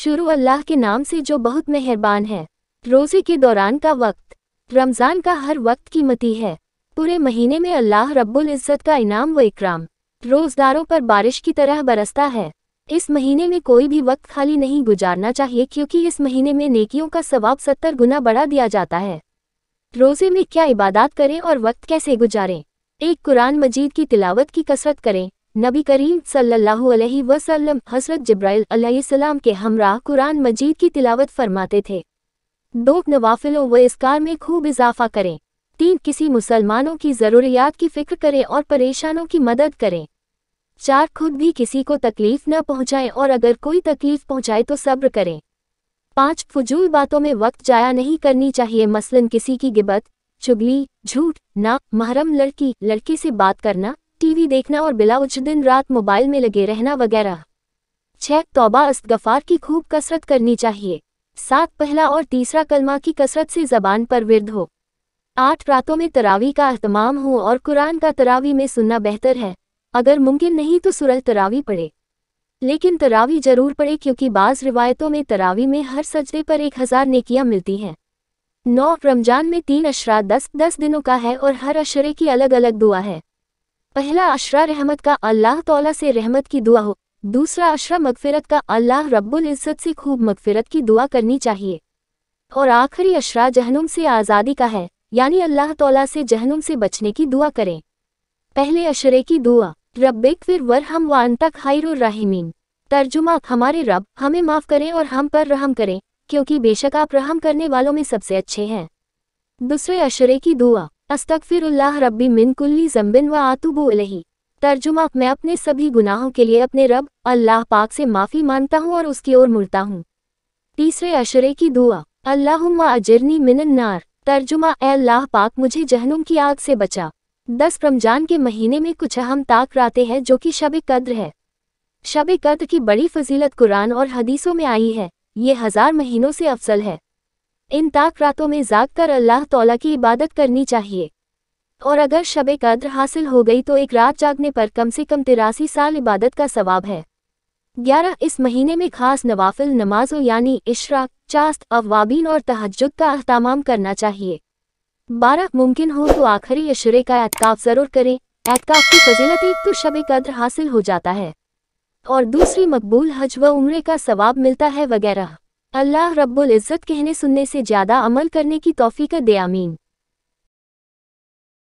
शुरू अल्लाह के नाम से जो बहुत मेहरबान है रोज़े के दौरान का वक्त रमज़ान का हर वक्त कीमती है पूरे महीने में अल्लाह रब्बुल इज़्ज़त का इनाम व इकराम रोज़दारों पर बारिश की तरह बरसता है इस महीने में कोई भी वक्त खाली नहीं गुजारना चाहिए क्योंकि इस महीने में नेकियों का सवाब सत्तर गुना बढ़ा दिया जाता है रोज़े में क्या इबादत करें और वक्त कैसे गुजारें एक कुरान मजीद की तिलावत की कसरत करें नबी करीम सल्लल्लाहु अलैहि वसल्लम हसरत जब्राइल अलैहिस्सलाम के हमरा कुरान मजीद की तिलावत फरमाते थे दो नवाफिलों व इसकार में खूब इजाफा करें तीन किसी मुसलमानों की ज़रूरियात की फ़िक्र करें और परेशानों की मदद करें चार खुद भी किसी को तकलीफ न पहुंचाएं और अगर कोई तकलीफ पहुंचाए तो सब्र करें पांच फजूल बातों में वक्त जाया नहीं करनी चाहिए मसलन किसी की गिबत चुगली झूठ ना महरम लड़की लड़की से बात करना टीवी देखना और बिलाउज दिन रात मोबाइल में लगे रहना वगैरह छह तौबा इस्तगफार की खूब कसरत करनी चाहिए सात पहला और तीसरा कलमा की कसरत से जबान पर विरद हो आठ रातों में तरावी का अहतमाम हो और कुरान का तरावी में सुनना बेहतर है अगर मुमकिन नहीं तो सुरल तरावी पढ़े लेकिन तरावी जरूर पढ़े क्योंकि बाज़ रिवायतों में तरावी में हर सजदे पर एक हज़ार नेकियाँ मिलती हैं नौ रमजान में तीन अशरा दस दस दिनों का है और हर अशरे की अलग अलग दुआ है पहला अशरा रहमत का अल्लाह तौला से रहमत की दुआ हो दूसरा अशरा मगफिरत का अल्लाह रब्बुल इज़्ज़त से खूब मगफिरत की दुआ करनी चाहिए और आखिरी अशरा जहनुम से आज़ादी का है यानी अल्लाह तौला से जहनुम से बचने की दुआ करें पहले अशरे की दुआ रब्बिक फिर वर हम वान तक हायरमीन तर्जुमा हमारे रब हमें माफ़ करें और हम पर रहम करें क्योंकि बेशक आप रहम करने वालों में सबसे अच्छे हैं दूसरे अशरे की दुआ अस्तगफिरुल्लाह रब्बी मिन कुल्ली जम्बिन व आतुबो लही तर्जुमा मैं अपने सभी गुनाहों के लिए अपने रब अल्लाह पाक से माफ़ी मांगता हूँ और उसकी ओर मुड़ता हूँ तीसरे अशरे की दुआ अल्लाह अजरनी मिनन्नार तर्जुमा ए अल्लाह पाक मुझे जहनुम की आग से बचा दस रमजान के महीने में कुछ अहम ताक रातें हैं जो कि शब कद्र है शब कद्र की बड़ी फजीलत कुरान और हदीसों में आई है ये हज़ार महीनों से अफसल है इन ताक रातों में जाग कर अल्लाह तौला की इबादत करनी चाहिए और अगर शब कद्र हासिल हो गई तो एक रात जागने पर कम से कम तिरासी साल इबादत का सवाब है ग्यारह इस महीने में खास नवाफिल नमाजों यानी इशराक चास्त अवाबीन और तहजद का अहतमाम करना चाहिए बारह मुमकिन हो तो आखिरी अशरे का एतकाफ ज़रूर करें एहतकाफ की फजीलत एक तो शब कद्र हासिल हो जाता है और दूसरी मकबूल हज व उम्र का सवाब मिलता है वगैरह अल्लाह रब्बुल इज़्ज़त कहने सुनने से ज़्यादा अमल करने की तोफ़ी का दे आमीन